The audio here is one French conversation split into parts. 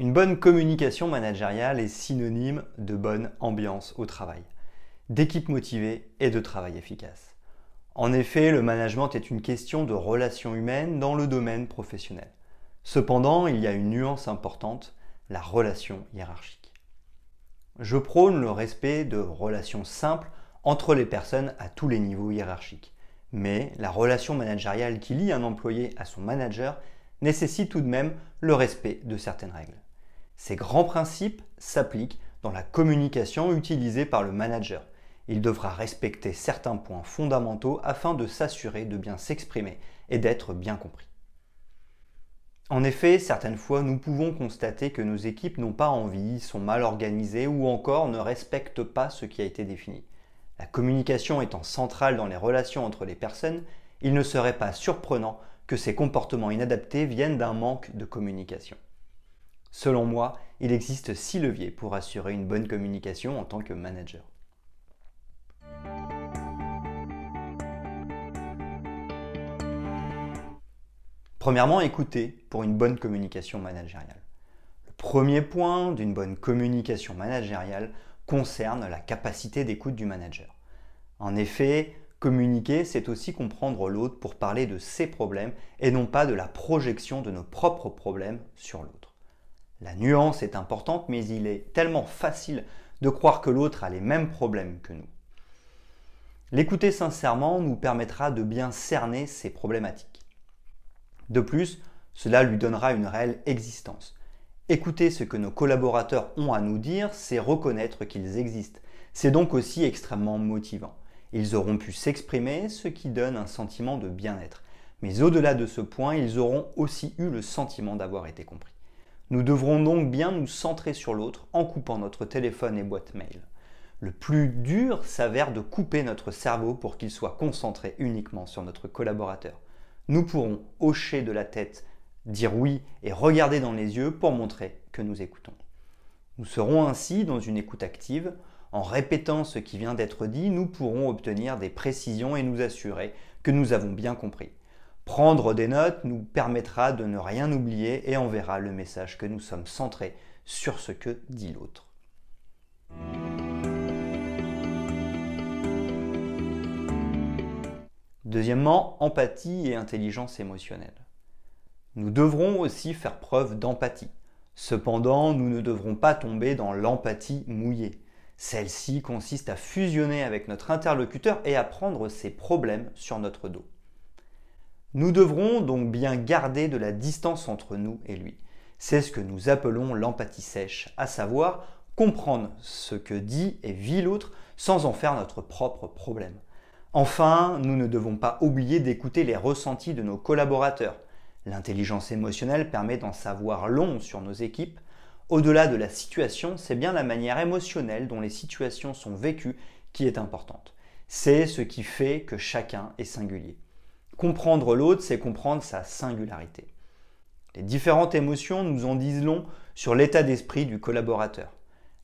Une bonne communication managériale est synonyme de bonne ambiance au travail, d'équipe motivée et de travail efficace. En effet, le management est une question de relations humaines dans le domaine professionnel. Cependant, il y a une nuance importante, la relation hiérarchique. Je prône le respect de relations simples entre les personnes à tous les niveaux hiérarchiques. Mais la relation managériale qui lie un employé à son manager nécessite tout de même le respect de certaines règles. Ces grands principes s'appliquent dans la communication utilisée par le manager. Il devra respecter certains points fondamentaux afin de s'assurer de bien s'exprimer et d'être bien compris. En effet, certaines fois, nous pouvons constater que nos équipes n'ont pas envie, sont mal organisées ou encore ne respectent pas ce qui a été défini. La communication étant centrale dans les relations entre les personnes, il ne serait pas surprenant que ces comportements inadaptés viennent d'un manque de communication. Selon moi, il existe six leviers pour assurer une bonne communication en tant que manager. Premièrement, écouter pour une bonne communication managériale. Le premier point d'une bonne communication managériale concerne la capacité d'écoute du manager. En effet, communiquer, c'est aussi comprendre l'autre pour parler de ses problèmes et non pas de la projection de nos propres problèmes sur l'autre. La nuance est importante, mais il est tellement facile de croire que l'autre a les mêmes problèmes que nous. L'écouter sincèrement nous permettra de bien cerner ses problématiques. De plus, cela lui donnera une réelle existence. Écouter ce que nos collaborateurs ont à nous dire, c'est reconnaître qu'ils existent. C'est donc aussi extrêmement motivant. Ils auront pu s'exprimer, ce qui donne un sentiment de bien-être. Mais au-delà de ce point, ils auront aussi eu le sentiment d'avoir été compris. Nous devrons donc bien nous centrer sur l'autre en coupant notre téléphone et boîte mail. Le plus dur s'avère de couper notre cerveau pour qu'il soit concentré uniquement sur notre collaborateur. Nous pourrons hocher de la tête, dire oui et regarder dans les yeux pour montrer que nous écoutons. Nous serons ainsi dans une écoute active. En répétant ce qui vient d'être dit, nous pourrons obtenir des précisions et nous assurer que nous avons bien compris. Prendre des notes nous permettra de ne rien oublier et enverra le message que nous sommes centrés sur ce que dit l'autre. Deuxièmement, empathie et intelligence émotionnelle. Nous devrons aussi faire preuve d'empathie. Cependant, nous ne devrons pas tomber dans l'empathie mouillée. Celle-ci consiste à fusionner avec notre interlocuteur et à prendre ses problèmes sur notre dos. Nous devrons donc bien garder de la distance entre nous et lui. C'est ce que nous appelons l'empathie sèche, à savoir comprendre ce que dit et vit l'autre sans en faire notre propre problème. Enfin, nous ne devons pas oublier d'écouter les ressentis de nos collaborateurs. L'intelligence émotionnelle permet d'en savoir long sur nos équipes. Au-delà de la situation, c'est bien la manière émotionnelle dont les situations sont vécues qui est importante. C'est ce qui fait que chacun est singulier. Comprendre l'autre, c'est comprendre sa singularité. Les différentes émotions nous en disent long sur l'état d'esprit du collaborateur.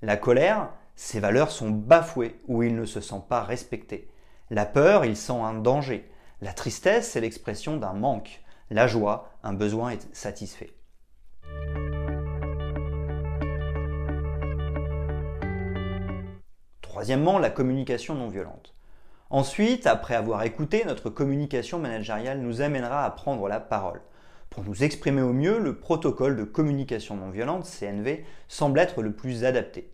La colère, ses valeurs sont bafouées ou il ne se sent pas respecté. La peur, il sent un danger. La tristesse, c'est l'expression d'un manque. La joie, un besoin est satisfait. Troisièmement, la communication non violente. Ensuite, après avoir écouté, notre communication managériale nous amènera à prendre la parole. Pour nous exprimer au mieux, le protocole de communication non violente, CNV, semble être le plus adapté.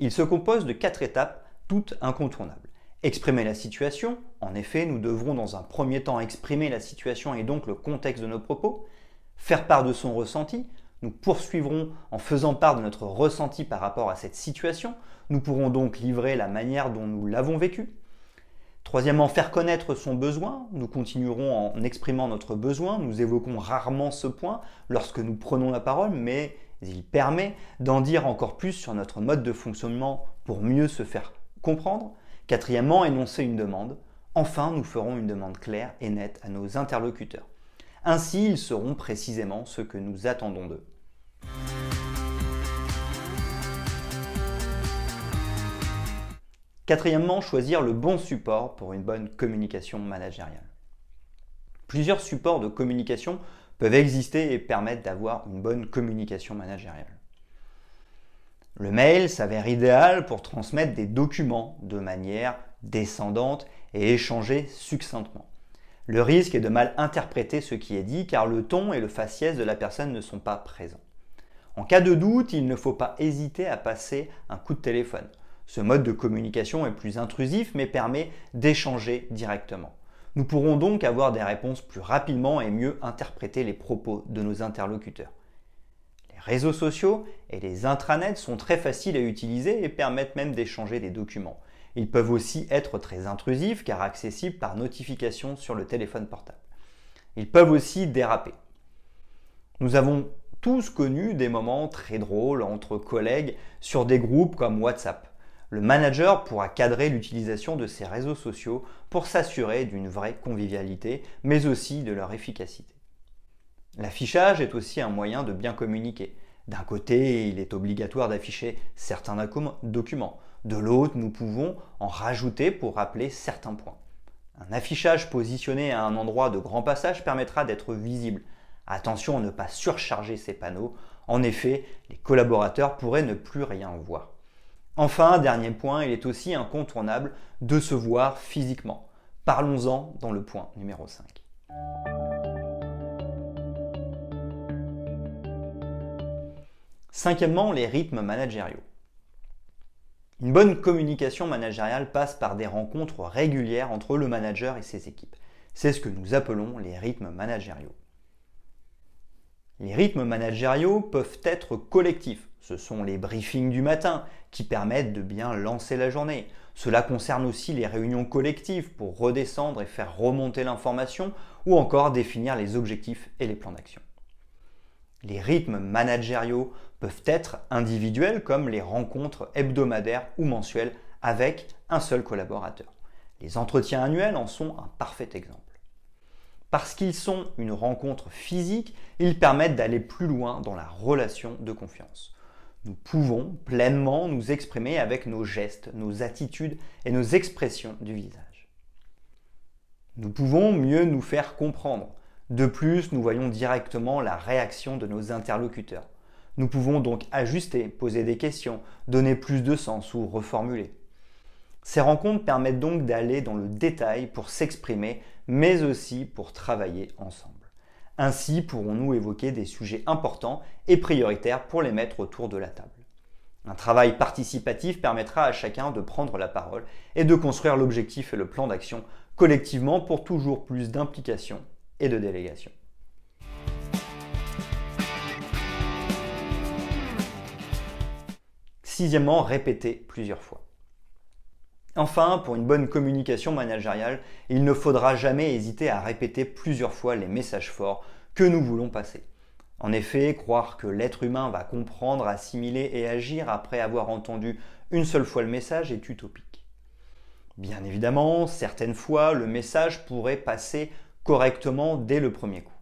Il se compose de quatre étapes, toutes incontournables. Exprimer la situation, en effet, nous devrons dans un premier temps exprimer la situation et donc le contexte de nos propos. Faire part de son ressenti, nous poursuivrons en faisant part de notre ressenti par rapport à cette situation, nous pourrons donc livrer la manière dont nous l'avons vécu. Troisièmement, faire connaître son besoin. Nous continuerons en exprimant notre besoin. Nous évoquons rarement ce point lorsque nous prenons la parole, mais il permet d'en dire encore plus sur notre mode de fonctionnement pour mieux se faire comprendre. Quatrièmement, énoncer une demande. Enfin, nous ferons une demande claire et nette à nos interlocuteurs. Ainsi, ils seront précisément ce que nous attendons d'eux. Quatrièmement, choisir le bon support pour une bonne communication managériale. Plusieurs supports de communication peuvent exister et permettre d'avoir une bonne communication managériale. Le mail s'avère idéal pour transmettre des documents de manière descendante et échanger succinctement. Le risque est de mal interpréter ce qui est dit car le ton et le faciès de la personne ne sont pas présents. En cas de doute, il ne faut pas hésiter à passer un coup de téléphone. Ce mode de communication est plus intrusif mais permet d'échanger directement. Nous pourrons donc avoir des réponses plus rapidement et mieux interpréter les propos de nos interlocuteurs. Les réseaux sociaux et les intranets sont très faciles à utiliser et permettent même d'échanger des documents. Ils peuvent aussi être très intrusifs car accessibles par notification sur le téléphone portable. Ils peuvent aussi déraper. Nous avons tous connu des moments très drôles entre collègues sur des groupes comme WhatsApp. Le manager pourra cadrer l'utilisation de ces réseaux sociaux pour s'assurer d'une vraie convivialité, mais aussi de leur efficacité. L'affichage est aussi un moyen de bien communiquer. D'un côté, il est obligatoire d'afficher certains documents. De l'autre, nous pouvons en rajouter pour rappeler certains points. Un affichage positionné à un endroit de grand passage permettra d'être visible. Attention à ne pas surcharger ces panneaux. En effet, les collaborateurs pourraient ne plus rien voir. Enfin, dernier point, il est aussi incontournable de se voir physiquement. Parlons-en dans le point numéro 5. Cinquièmement, les rythmes managériaux. Une bonne communication managériale passe par des rencontres régulières entre le manager et ses équipes. C'est ce que nous appelons les rythmes managériaux. Les rythmes managériaux peuvent être collectifs. Ce sont les briefings du matin qui permettent de bien lancer la journée. Cela concerne aussi les réunions collectives pour redescendre et faire remonter l'information ou encore définir les objectifs et les plans d'action. Les rythmes managériaux peuvent être individuels comme les rencontres hebdomadaires ou mensuelles avec un seul collaborateur. Les entretiens annuels en sont un parfait exemple. Parce qu'ils sont une rencontre physique, ils permettent d'aller plus loin dans la relation de confiance. Nous pouvons pleinement nous exprimer avec nos gestes, nos attitudes et nos expressions du visage. Nous pouvons mieux nous faire comprendre. De plus, nous voyons directement la réaction de nos interlocuteurs. Nous pouvons donc ajuster, poser des questions, donner plus de sens ou reformuler. Ces rencontres permettent donc d'aller dans le détail pour s'exprimer mais aussi pour travailler ensemble. Ainsi pourrons-nous évoquer des sujets importants et prioritaires pour les mettre autour de la table. Un travail participatif permettra à chacun de prendre la parole et de construire l'objectif et le plan d'action collectivement pour toujours plus d'implication et de délégation. Sixièmement, répéter plusieurs fois. Enfin, pour une bonne communication managériale, il ne faudra jamais hésiter à répéter plusieurs fois les messages forts que nous voulons passer. En effet, croire que l'être humain va comprendre, assimiler et agir après avoir entendu une seule fois le message est utopique. Bien évidemment, certaines fois, le message pourrait passer correctement dès le premier coup.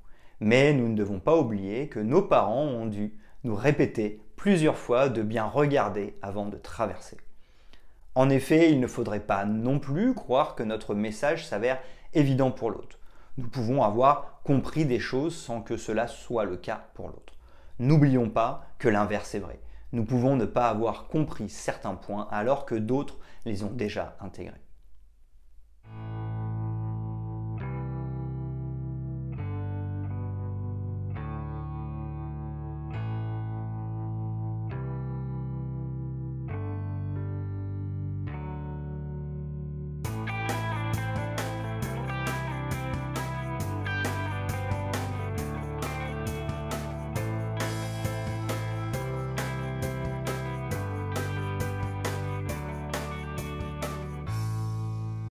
Mais nous ne devons pas oublier que nos parents ont dû nous répéter plusieurs fois de bien regarder avant de traverser. En effet, il ne faudrait pas non plus croire que notre message s'avère évident pour l'autre. Nous pouvons avoir compris des choses sans que cela soit le cas pour l'autre. N'oublions pas que l'inverse est vrai. Nous pouvons ne pas avoir compris certains points alors que d'autres les ont déjà intégrés.